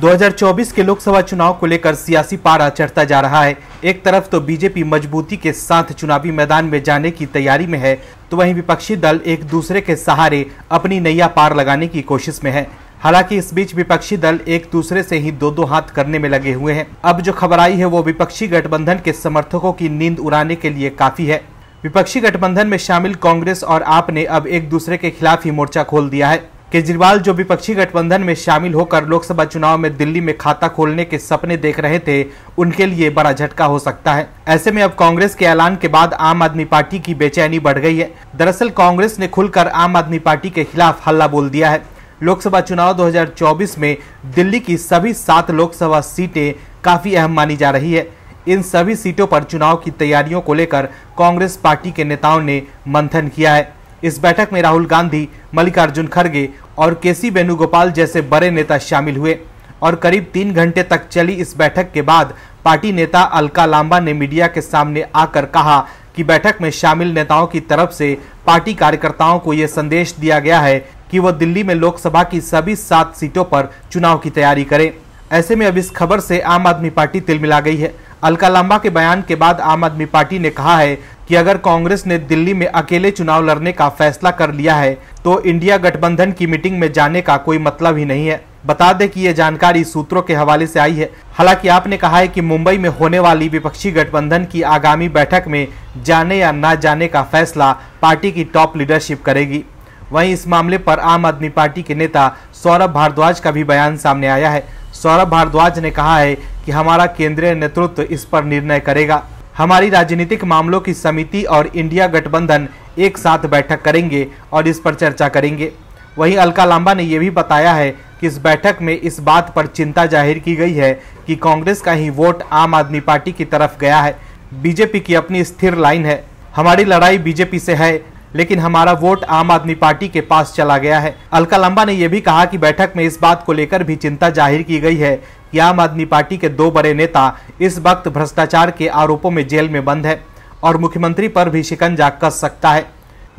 2024 के लोकसभा चुनाव को लेकर सियासी पारा चढ़ता जा रहा है एक तरफ तो बीजेपी मजबूती के साथ चुनावी मैदान में जाने की तैयारी में है तो वहीं विपक्षी दल एक दूसरे के सहारे अपनी नैया पार लगाने की कोशिश में है हालांकि इस बीच विपक्षी दल एक दूसरे से ही दो दो हाथ करने में लगे हुए हैं अब जो खबर आई है वो विपक्षी गठबंधन के समर्थकों की नींद उड़ाने के लिए काफी है विपक्षी गठबंधन में शामिल कांग्रेस और आप ने अब एक दूसरे के खिलाफ ही मोर्चा खोल दिया है केजरीवाल जो विपक्षी गठबंधन में शामिल होकर लोकसभा चुनाव में दिल्ली में खाता खोलने के सपने देख रहे थे उनके लिए बड़ा झटका हो सकता है ऐसे में अब कांग्रेस के ऐलान के बाद आम आदमी पार्टी की बेचैनी बढ़ गई है दरअसल कांग्रेस ने खुलकर आम आदमी पार्टी के खिलाफ हल्ला बोल दिया है लोकसभा चुनाव 2024 में दिल्ली की सभी सात लोकसभा सीटें काफी अहम मानी जा रही है इन सभी सीटों पर चुनाव की तैयारियों को लेकर कांग्रेस पार्टी के नेताओं ने मंथन किया है इस बैठक में राहुल गांधी मल्लिकार्जुन खड़गे और के सी वेणुगोपाल जैसे बड़े नेता शामिल हुए और करीब तीन घंटे तक चली इस बैठक के बाद पार्टी नेता अलका लांबा ने मीडिया के सामने आकर कहा कि बैठक में शामिल नेताओं की तरफ से पार्टी कार्यकर्ताओं को यह संदेश दिया गया है कि वह दिल्ली में लोकसभा की सभी सात सीटों पर चुनाव की तैयारी करें ऐसे में अब इस खबर से आम आदमी पार्टी तिलमिला गई है अलका लांबा के बयान के बाद आम आदमी पार्टी ने कहा है कि अगर कांग्रेस ने दिल्ली में अकेले चुनाव लड़ने का फैसला कर लिया है तो इंडिया गठबंधन की मीटिंग में जाने का कोई मतलब ही नहीं है बता दें कि ये जानकारी सूत्रों के हवाले से आई है हालांकि आपने कहा है कि मुंबई में होने वाली विपक्षी गठबंधन की आगामी बैठक में जाने या ना जाने का फैसला पार्टी की टॉप लीडरशिप करेगी वहीं इस मामले पर आम आदमी पार्टी के नेता सौरभ भारद्वाज का भी बयान सामने आया है सौरभ भारद्वाज ने कहा है कि हमारा केंद्रीय नेतृत्व इस पर निर्णय करेगा हमारी राजनीतिक मामलों की समिति और इंडिया गठबंधन एक साथ बैठक करेंगे और इस पर चर्चा करेंगे वहीं अलका लांबा ने यह भी बताया है कि इस बैठक में इस बात पर चिंता जाहिर की गई है कि कांग्रेस का ही वोट आम आदमी पार्टी की तरफ गया है बीजेपी की अपनी स्थिर लाइन है हमारी लड़ाई बीजेपी से है लेकिन हमारा वोट आम आदमी पार्टी के पास चला गया है अलका लंबा ने यह भी कहा कि बैठक में इस बात को लेकर भी चिंता जाहिर की गई है कि आम आदमी पार्टी के दो बड़े नेता इस वक्त भ्रष्टाचार के आरोपों में जेल में बंद है और मुख्यमंत्री पर भी शिकंजा कस सकता है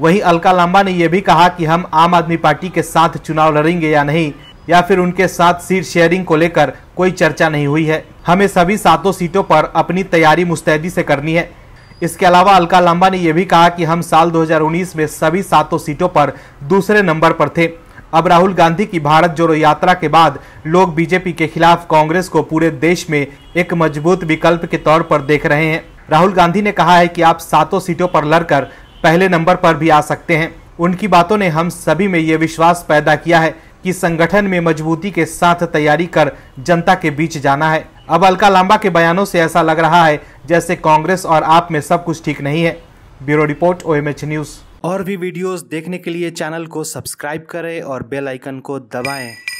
वहीं अलका लंबा ने यह भी कहा कि हम आम आदमी पार्टी के साथ चुनाव लड़ेंगे या नहीं या फिर उनके साथ सीट शेयरिंग को लेकर कोई चर्चा नहीं हुई है हमें सभी सातों सीटों पर अपनी तैयारी मुस्तैदी से करनी है इसके अलावा अलका लांबा ने यह भी कहा कि हम साल 2019 में सभी सातों सीटों पर दूसरे नंबर पर थे अब राहुल गांधी की भारत जोड़ो यात्रा के बाद लोग बीजेपी के खिलाफ कांग्रेस को पूरे देश में एक मजबूत विकल्प के तौर पर देख रहे हैं राहुल गांधी ने कहा है कि आप सातों सीटों पर लड़कर पहले नंबर पर भी आ सकते हैं उनकी बातों ने हम सभी में ये विश्वास पैदा किया है कि संगठन में मजबूती के साथ तैयारी कर जनता के बीच जाना है अब अलका लांबा के बयानों से ऐसा लग रहा है जैसे कांग्रेस और आप में सब कुछ ठीक नहीं है ब्यूरो रिपोर्ट ओ न्यूज़ और भी वीडियोस देखने के लिए चैनल को सब्सक्राइब करें और बेल आइकन को दबाएं